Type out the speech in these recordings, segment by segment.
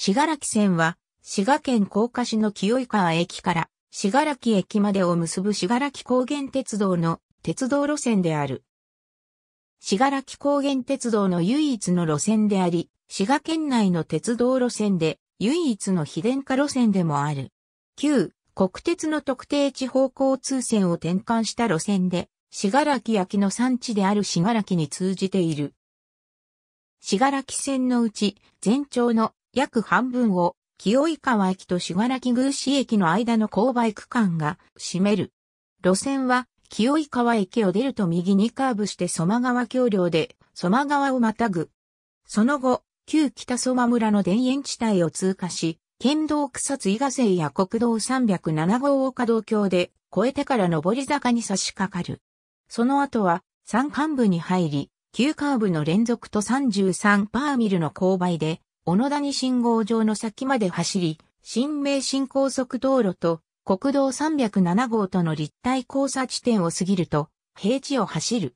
信楽線は、滋賀県甲賀市の清井川駅から、信楽駅までを結ぶ信楽高原鉄道の鉄道路線である。信楽高原鉄道の唯一の路線であり、滋賀県内の鉄道路線で唯一の非電化路線でもある。旧国鉄の特定地方交通線を転換した路線で、信楽焼の産地である信楽に通じている。信楽線のうち、全長の約半分を清井川駅と信楽宮市駅の間の勾配区間が占める。路線は清井川駅を出ると右にカーブして蘇我川橋梁で蘇我川をまたぐ。その後、旧北蘇我村の田園地帯を通過し、県道草津伊賀線や国道307号岡道橋で越えてから上り坂に差し掛かる。その後は山間部に入り、急カーブの連続と33パーミルの勾配で小野谷信号場の先まで走り、新名神高速道路と国道307号との立体交差地点を過ぎると、平地を走る。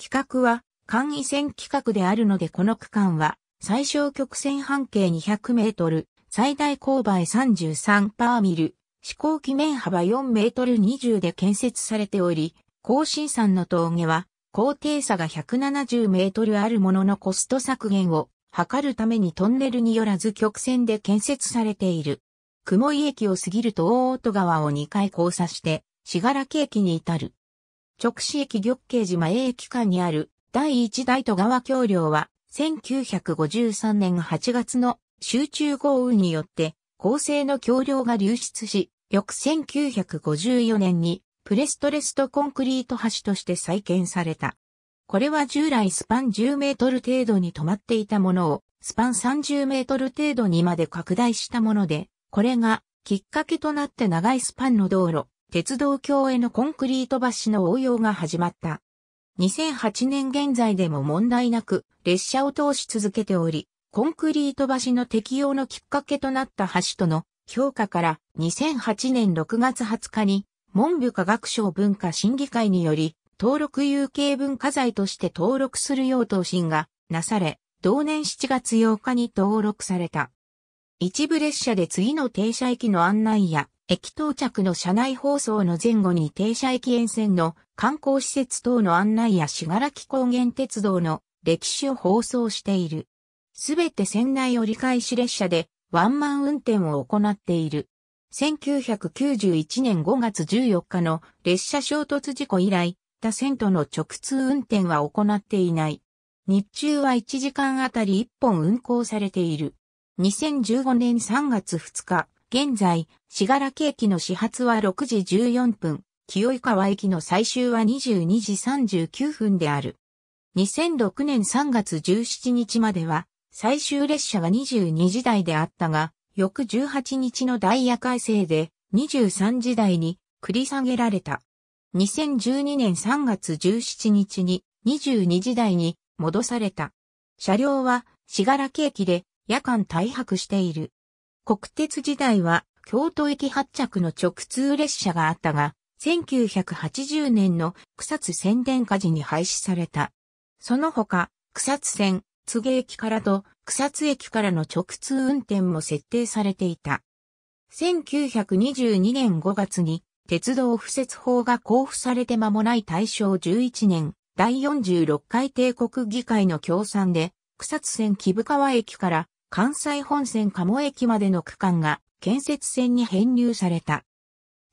企画は、簡易線規格であるのでこの区間は、最小曲線半径200メートル、最大勾配33パーミル、飛行機面幅4メートル20で建設されており、高新山の峠は、高低差が170メートルあるもののコスト削減を測るためにトンネルによらず曲線で建設されている。雲井駅を過ぎると大音川を2回交差して、しがらけ駅に至る。直視駅玉慶島 A 駅間にある第1大戸川橋梁は、1953年8月の集中豪雨によって高生の橋梁が流出し、翌1954年にプレストレストコンクリート橋として再建された。これは従来スパン10メートル程度に止まっていたものをスパン30メートル程度にまで拡大したもので、これがきっかけとなって長いスパンの道路、鉄道橋へのコンクリート橋の応用が始まった。2008年現在でも問題なく列車を通し続けており、コンクリート橋の適用のきっかけとなった橋との評価から2008年6月20日に文部科学省文化審議会により登録有形文化財として登録するよう答申がなされ、同年7月8日に登録された。一部列車で次の停車駅の案内や、駅到着の車内放送の前後に停車駅沿線の観光施設等の案内や信楽高原鉄道の歴史を放送している。すべて船内折り返し列車でワンマン運転を行っている。1991年5月14日の列車衝突事故以来、った線との直通運転は行っていない。日中は1時間あたり1本運行されている。2015年3月2日、現在、しがらけ駅の始発は6時14分、清井川駅の最終は22時39分である。2006年3月17日までは、最終列車は22時台であったが、翌18日のダイヤ改正で23時台に繰り下げられた。2012年3月17日に22時台に戻された。車両はしがらき駅で夜間大泊している。国鉄時代は京都駅発着の直通列車があったが、1980年の草津宣伝火事に廃止された。その他、草津線、津芸駅からと草津駅からの直通運転も設定されていた。1922年5月に鉄道敷設法が交付されて間もない大正11年、第46回帝国議会の協賛で、草津線木深川駅から関西本線鴨駅までの区間が建設線に編入された。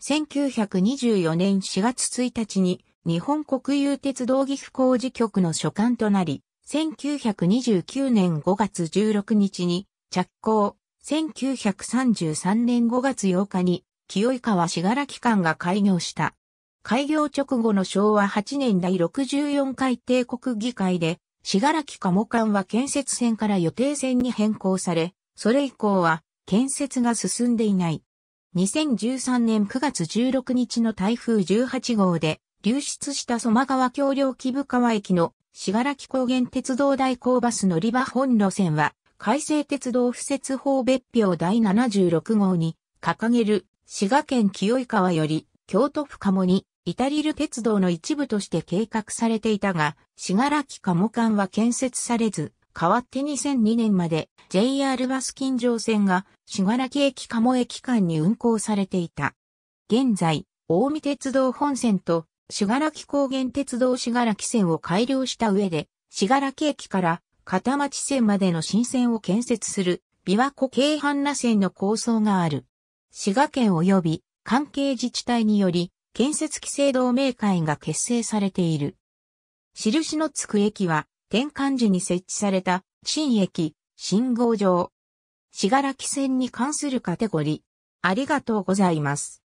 1924年4月1日に日本国有鉄道岐阜工事局の所管となり、1929年5月16日に着工、1933年5月8日に清川しがらき館が開業した。開業直後の昭和8年第64回帝国議会で、しがらき鴨館は建設線から予定線に変更され、それ以降は建設が進んでいない。2013年9月16日の台風18号で流出した蘇馬川橋梁木部川駅のしがらき高原鉄道代行バス乗り場本路線は、改正鉄道敷設法別表第76号に掲げる滋賀県清井川より京都府鴨にイタリル鉄道の一部として計画されていたが、信楽鴨間は建設されず、代わって2002年まで JR バス近城線が信楽駅鴨駅間に運行されていた。現在、大見鉄道本線と信楽高原鉄道信楽線を改良した上で、信楽駅から片町線までの新線を建設する琵琶湖京阪那線の構想がある。滋賀県及び関係自治体により、建設規制同盟会が結成されている。印のつく駅は、転換時に設置された、新駅、信号場。しがらき線に関するカテゴリー。ありがとうございます。